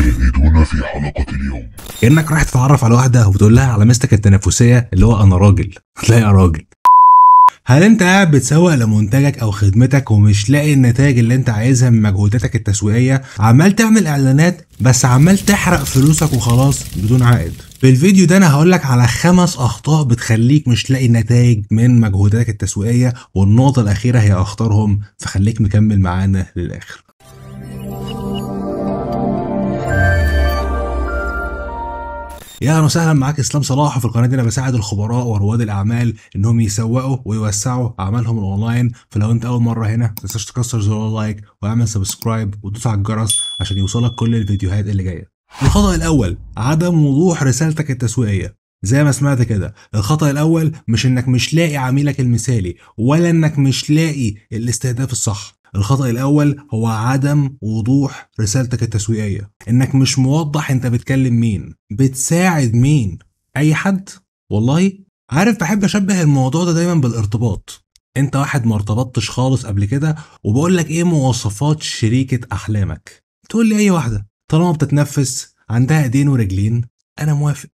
المشاهدون في حلقة اليوم انك رايح تتعرف على واحدة وبتقول لها على مستك التنافسية اللي هو أنا راجل هتلاقي راجل هل انت قاعد بتسوق لمنتجك او خدمتك ومش لاقي النتائج اللي انت عايزها من مجهوداتك التسويقيه عمال تعمل اعلانات بس عمال تحرق فلوسك وخلاص بدون عائد في الفيديو ده انا هقولك على خمس اخطاء بتخليك مش لاقي نتائج من مجهوداتك التسويقيه والنقطه الاخيره هي اخطارهم فخليك مكمل معانا للاخر يا اهلا وسهلا معاك اسلام صلاح وفي القناه دي انا بساعد الخبراء ورواد الاعمال انهم يسوقوا ويوسعوا اعمالهم الاونلاين فلو انت اول مره هنا ما تنساش تكسر زر اللايك واعمل سبسكرايب وتدوس على الجرس عشان يوصلك كل الفيديوهات اللي جايه الخطا الاول عدم وضوح رسالتك التسويقيه زي ما سمعت كده الخطا الاول مش انك مش لاقي عميلك المثالي ولا انك مش لاقي الاستهداف الصح الخطأ الأول هو عدم وضوح رسالتك التسويقية إنك مش موضح أنت بتكلم مين بتساعد مين أي حد والله عارف بحب أشبه الموضوع ده دايما بالارتباط انت واحد ما ارتبطتش خالص قبل كده وبقول لك ايه مواصفات شريكة احلامك تقول لي اي واحدة طالما بتتنفس عندها ايدين ورجلين انا موافق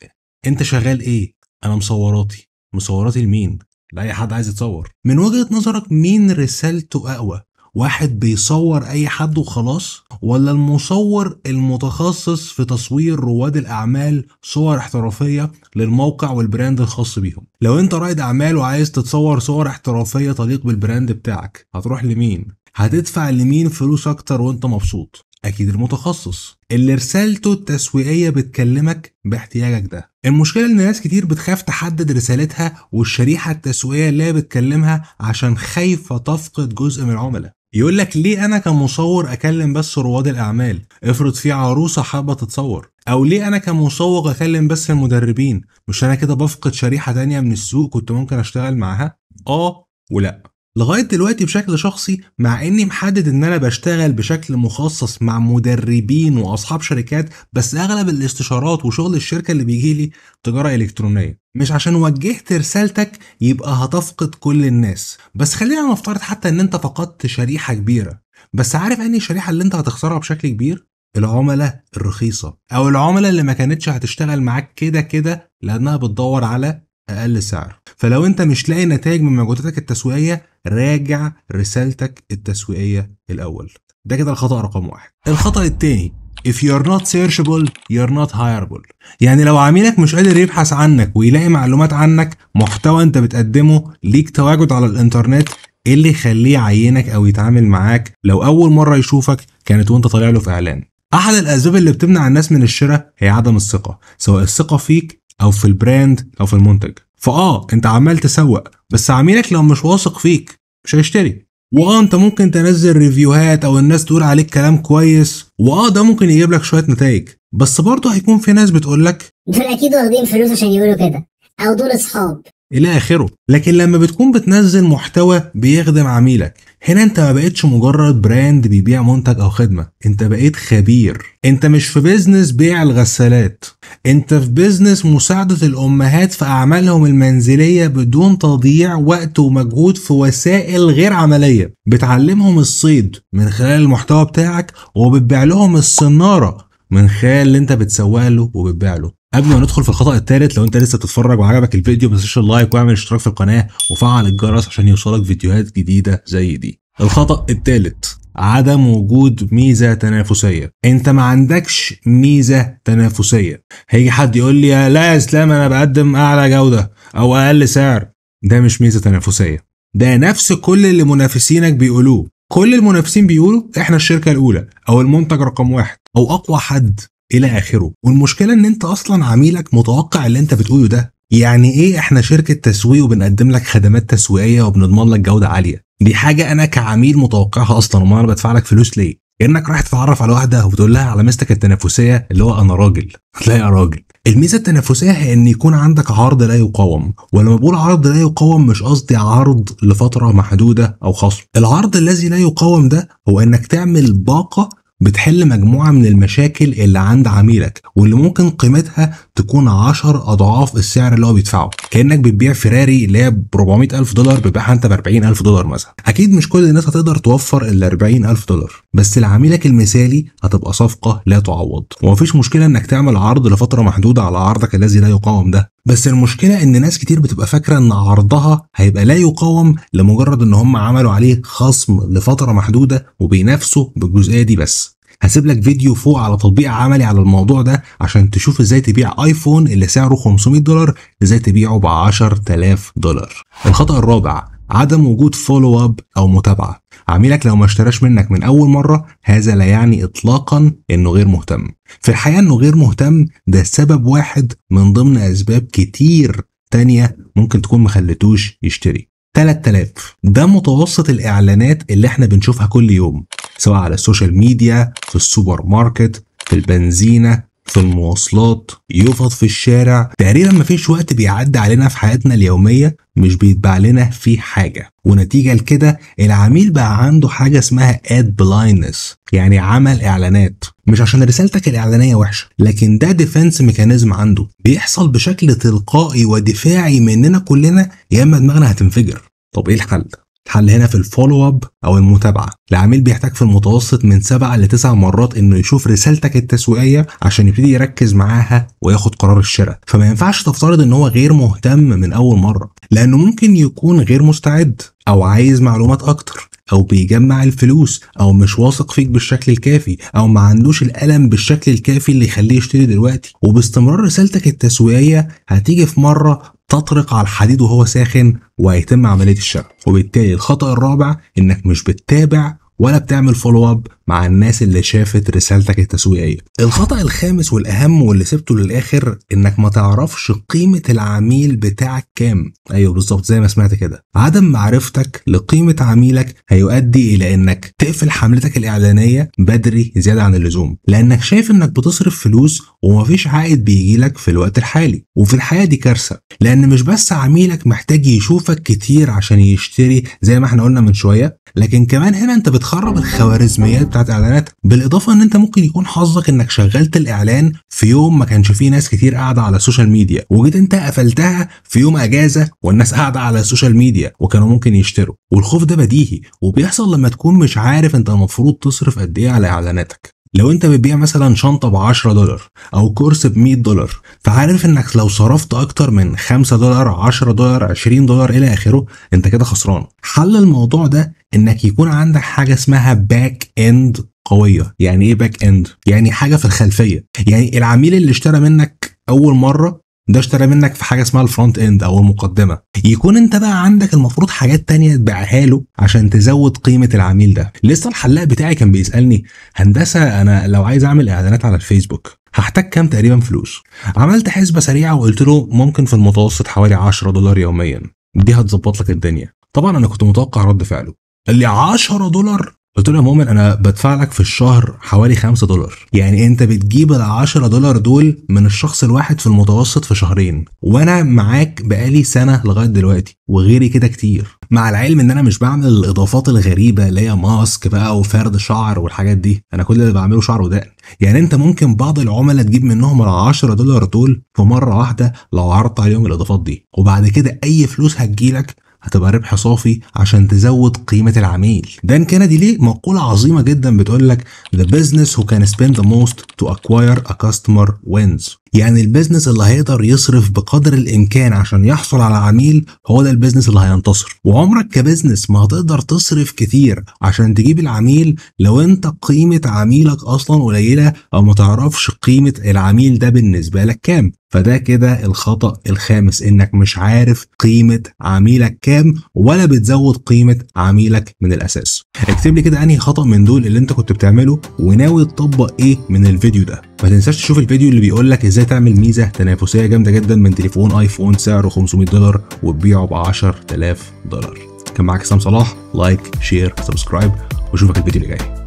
انت شغال ايه انا مصوراتي مصوراتي لمين لاي حد عايز يتصور من وجهة نظرك مين رسالته اقوى واحد بيصور اي حد وخلاص ولا المصور المتخصص في تصوير رواد الاعمال صور احترافيه للموقع والبراند الخاص بيهم لو انت رائد اعمال وعايز تتصور صور احترافيه تليق بالبراند بتاعك هتروح لمين هتدفع لمين فلوس اكتر وانت مبسوط اكيد المتخصص اللي رسالته التسويقيه بتكلمك باحتياجك ده المشكله ان ناس كتير بتخاف تحدد رسالتها والشريحه التسويقيه اللي هي بتكلمها عشان خايفه تفقد جزء من العملاء يقول لك ليه انا كمصور اكلم بس رواد الاعمال افرض في عروسه حابه تتصور او ليه انا كمسوق اكلم بس المدربين مش انا كده بفقد شريحه تانية من السوق كنت ممكن اشتغل معاها اه ولا لغايه دلوقتي بشكل شخصي مع اني محدد ان انا بشتغل بشكل مخصص مع مدربين واصحاب شركات بس اغلب الاستشارات وشغل الشركه اللي بيجي لي تجاره الكترونيه مش عشان وجهت رسالتك يبقى هتفقد كل الناس بس خلينا نفترض حتى ان انت فقدت شريحه كبيره بس عارف اني الشريحه اللي انت هتخسرها بشكل كبير العملاء الرخيصة أو العملاء اللي ما كانتش هتشتغل معاك كده كده لأنها بتدور على أقل سعر فلو أنت مش لاقي نتائج من مجهوداتك التسويقية راجع رسالتك التسويقية الأول ده كده الخطأ رقم واحد الخطأ التاني if you're not searchable you're not hireable يعني لو عميلك مش قادر يبحث عنك ويلاقي معلومات عنك محتوى انت بتقدمه ليك تواجد على الانترنت ايه اللي يخليه يعينك او يتعامل معاك لو اول مره يشوفك كانت وانت طالع له في اعلان احد الاسباب اللي بتمنع الناس من الشراء هي عدم الثقه سواء الثقه فيك او في البراند او في المنتج فاه انت عمال تسوق بس عميلك لو مش واثق فيك مش هيشتري واه انت ممكن تنزل ريفيوهات او الناس تقول عليك كلام كويس واه ده ممكن يجيب لك شويه نتائج بس برضه هيكون في ناس بتقول لك دول اكيد واخدين فلوس عشان يقولوا كده او دول اصحاب الى اخره لكن لما بتكون بتنزل محتوى بيخدم عميلك هنا انت ما بقتش مجرد براند بيبيع منتج او خدمه انت بقيت خبير انت مش في بيزنس بيع الغسالات انت في بيزنس مساعده الامهات في اعمالهم المنزليه بدون تضييع وقت ومجهود في وسائل غير عمليه بتعلمهم الصيد من خلال المحتوى بتاعك وبتبيع لهم الصناره من خلال اللي انت بتسوق له وبتبيع له قبل ما ندخل في الخطا الثالث لو انت لسه بتتفرج وعجبك الفيديو ما تنساش اللايك واعمل اشتراك في القناه وفعل الجرس عشان يوصلك فيديوهات جديده زي دي الخطا الثالث عدم وجود ميزه تنافسيه انت ما عندكش ميزه تنافسيه هيجي حد يقول لي لا يا اسلام انا بقدم اعلى جوده او اقل سعر ده مش ميزه تنافسيه ده نفس كل اللي منافسينك بيقولوه كل المنافسين بيقولوا احنا الشركه الاولى او المنتج رقم واحد او اقوى حد الى اخره والمشكله ان انت اصلا عميلك متوقع اللي انت بتقوله ده يعني ايه احنا شركه تسويق وبنقدم لك خدمات تسويقيه وبنضمن لك جوده عاليه دي حاجه انا كعميل متوقعها اصلا وما انا بدفع لك فلوس ليه انك رايح تتعرف على واحده وبتقول لها على ميزتك التنافسيه اللي هو انا راجل لا يا راجل الميزه التنافسيه هي ان يكون عندك عرض لا يقاوم ولما بقول عرض لا يقاوم مش قصدي عرض لفتره محدوده او خصم العرض الذي لا يقاوم ده هو انك تعمل باقه بتحل مجموعة من المشاكل اللي عند عميلك واللي ممكن قيمتها تكون 10 أضعاف السعر اللي هو بيدفعه كأنك بتبيع فيراري اللي هي ب 400000 ألف دولار بتبيعها أنت ب 40000 ألف دولار مثلا أكيد مش كل الناس هتقدر توفر ال 40000 ألف دولار بس لعميلك المثالي هتبقى صفقة لا تعوض ومفيش مشكلة إنك تعمل عرض لفترة محدودة على عرضك الذي لا يقاوم ده بس المشكله ان ناس كتير بتبقى فاكره ان عرضها هيبقى لا يقاوم لمجرد ان هم عملوا عليه خصم لفتره محدوده وبينافسوا بالجزئيه دي بس هسيب لك فيديو فوق على تطبيق عملي على الموضوع ده عشان تشوف ازاي تبيع ايفون اللي سعره 500 دولار ازاي تبيعه ب 10000 دولار الخطا الرابع عدم وجود فولو اب او متابعه عميلك لو ما اشتراش منك من اول مره هذا لا يعني اطلاقا انه غير مهتم في الحقيقه انه غير مهتم ده سبب واحد من ضمن اسباب كتير تانية ممكن تكون مخلتوش يشتري 3000 ده متوسط الاعلانات اللي احنا بنشوفها كل يوم سواء على السوشيال ميديا في السوبر ماركت في البنزينة في المواصلات يفض في الشارع تقريبا مفيش وقت بيعدي علينا في حياتنا اليومية مش بيتباع لنا فيه حاجة ونتيجة لكده العميل بقى عنده حاجة اسمها اد بلايندنس يعني عمل اعلانات مش عشان رسالتك الاعلانيه وحشه لكن ده ديفنس ميكانيزم عنده بيحصل بشكل تلقائي ودفاعي مننا كلنا يا اما دماغنا هتنفجر طب ايه الحل تحل هنا في الفولو اب او المتابعه العميل بيحتاج في المتوسط من 7 ل 9 مرات انه يشوف رسالتك التسويقيه عشان يبتدي يركز معاها وياخد قرار الشراء فما ينفعش تفترض ان هو غير مهتم من اول مره لانه ممكن يكون غير مستعد او عايز معلومات اكتر او بيجمع الفلوس او مش واثق فيك بالشكل الكافي او ما عندوش الالم بالشكل الكافي اللي يخليه يشتري دلوقتي وباستمرار رسالتك التسويقيه هتيجي في مره تطرق على الحديد وهو ساخن وهيتم عمليه الشغل وبالتالي الخطا الرابع انك مش بتتابع ولا بتعمل فولو اب مع الناس اللي شافت رسالتك التسويقيه الخطا الخامس والاهم واللي سبته للاخر انك ما تعرفش قيمه العميل بتاعك كام ايوه بالظبط زي ما سمعت كده عدم معرفتك لقيمه عميلك هيؤدي الى انك تقفل حملتك الاعلانيه بدري زياده عن اللزوم لانك شايف انك بتصرف فلوس ومفيش عائد بيجي لك في الوقت الحالي وفي الحقيقه دي كارثه لان مش بس عميلك محتاج يشوفك كتير عشان يشتري زي ما احنا قلنا من شويه لكن كمان هنا انت بتخ بيخرب الخوارزميات بتاعت الاعلانات بالاضافه ان انت ممكن يكون حظك انك شغلت الاعلان في يوم ما كانش فيه ناس كتير قاعده على السوشيال ميديا وجيت انت قفلتها في يوم اجازه والناس قاعده على السوشيال ميديا وكانوا ممكن يشتروا والخوف ده بديهي وبيحصل لما تكون مش عارف انت المفروض تصرف قد ايه على اعلاناتك لو انت بتبيع مثلا شنطة ب 10 دولار او كورس ب 100 دولار فعارف انك لو صرفت اكتر من 5 دولار 10 دولار 20 دولار الى اخره انت كده خسران حل الموضوع ده انك يكون عندك حاجة اسمها باك اند قوية يعني ايه باك اند يعني حاجة في الخلفية يعني العميل اللي اشترى منك اول مره ده اشترى منك في حاجه اسمها الفرونت اند او المقدمه يكون انت بقى عندك المفروض حاجات تانية تبيعها له عشان تزود قيمه العميل ده لسه الحلاق بتاعي كان بيسالني هندسه انا لو عايز اعمل اعلانات على الفيسبوك هحتاج كام تقريبا فلوس عملت حسبه سريعه وقلت له ممكن في المتوسط حوالي 10 دولار يوميا دي هتظبط لك الدنيا طبعا انا كنت متوقع رد فعله قال لي 10 دولار قلت له يا مؤمن انا بدفع لك في الشهر حوالي 5 دولار يعني انت بتجيب ال 10 دولار دول من الشخص الواحد في المتوسط في شهرين وانا معاك بقالي سنه لغايه دلوقتي وغيري كده كتير مع العلم ان انا مش بعمل الاضافات الغريبه اللي هي ماسك بقى وفرد شعر والحاجات دي انا كل اللي بعمله شعر ودقن يعني انت ممكن بعض العملاء تجيب منهم ال 10 دولار دول في مره واحده لو عرضت عليهم الاضافات دي وبعد كده اي فلوس هتجيلك هتبقى ربح صافي عشان تزود قيمه العميل دان كندي ليه مقوله عظيمه جدا بتقول لك the business who can spend the most to acquire a customer wins يعني البيزنس اللي هيقدر يصرف بقدر الامكان عشان يحصل على عميل هو ده البيزنس اللي هينتصر وعمرك كبزنس ما هتقدر تصرف كتير عشان تجيب العميل لو انت قيمه عميلك اصلا قليله او ما تعرفش قيمه العميل ده بالنسبه لك كام فده كده الخطأ الخامس انك مش عارف قيمة عميلك كام ولا بتزود قيمة عميلك من الاساس اكتب لي كده انهي خطأ من دول اللي انت كنت بتعمله وناوي تطبق ايه من الفيديو ده ما تنساش تشوف الفيديو اللي بيقول لك ازاي تعمل ميزة تنافسية جامدة جدا من تليفون ايفون سعره 500 دولار وتبيعه ب 10000 دولار كان معاك سام صلاح لايك شير سبسكرايب واشوفك الفيديو اللي جاي